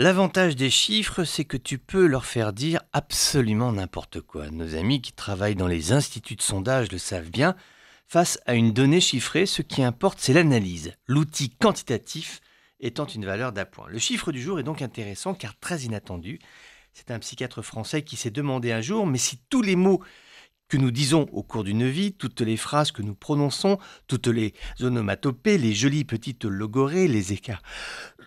L'avantage des chiffres, c'est que tu peux leur faire dire absolument n'importe quoi. Nos amis qui travaillent dans les instituts de sondage le savent bien. Face à une donnée chiffrée, ce qui importe, c'est l'analyse, l'outil quantitatif étant une valeur d'appoint. Le chiffre du jour est donc intéressant car très inattendu. C'est un psychiatre français qui s'est demandé un jour, mais si tous les mots que nous disons au cours d'une vie, toutes les phrases que nous prononçons, toutes les onomatopées, les jolies petites logorées, les écarts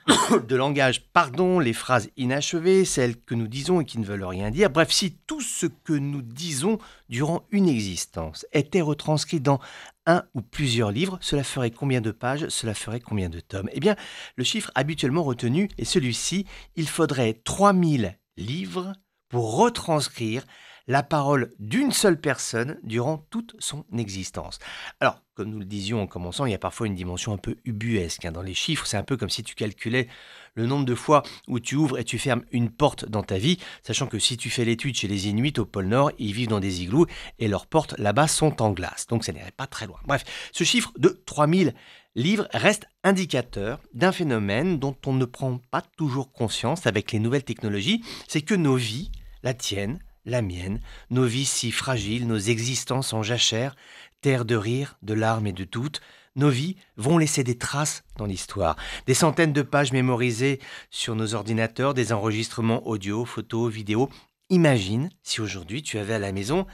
de langage, pardon, les phrases inachevées, celles que nous disons et qui ne veulent rien dire, bref, si tout ce que nous disons durant une existence était retranscrit dans un ou plusieurs livres, cela ferait combien de pages, cela ferait combien de tomes Eh bien, le chiffre habituellement retenu est celui-ci, il faudrait 3000 livres pour retranscrire la parole d'une seule personne durant toute son existence. Alors, comme nous le disions en commençant, il y a parfois une dimension un peu ubuesque. Hein. Dans les chiffres, c'est un peu comme si tu calculais le nombre de fois où tu ouvres et tu fermes une porte dans ta vie, sachant que si tu fais l'étude chez les Inuits au pôle Nord, ils vivent dans des igloos et leurs portes là-bas sont en glace. Donc, ça n'irait pas très loin. Bref, ce chiffre de 3000 livres reste indicateur d'un phénomène dont on ne prend pas toujours conscience avec les nouvelles technologies, c'est que nos vies, la tienne, la mienne, nos vies si fragiles, nos existences en jachère, terre de rire, de larmes et de toutes. nos vies vont laisser des traces dans l'histoire. Des centaines de pages mémorisées sur nos ordinateurs, des enregistrements audio, photos, vidéos. Imagine si aujourd'hui tu avais à la maison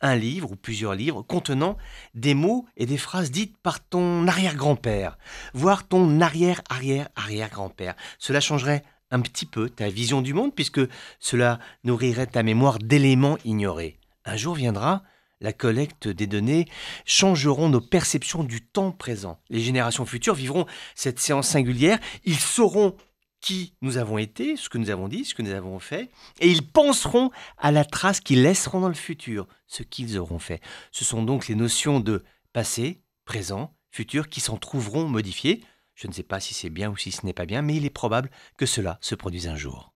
un livre ou plusieurs livres contenant des mots et des phrases dites par ton arrière-grand-père, voire ton arrière-arrière-arrière-grand-père. Cela changerait un petit peu ta vision du monde, puisque cela nourrirait ta mémoire d'éléments ignorés. Un jour viendra, la collecte des données changeront nos perceptions du temps présent. Les générations futures vivront cette séance singulière, ils sauront qui nous avons été, ce que nous avons dit, ce que nous avons fait, et ils penseront à la trace qu'ils laisseront dans le futur, ce qu'ils auront fait. Ce sont donc les notions de passé, présent, futur qui s'en trouveront modifiées, je ne sais pas si c'est bien ou si ce n'est pas bien, mais il est probable que cela se produise un jour.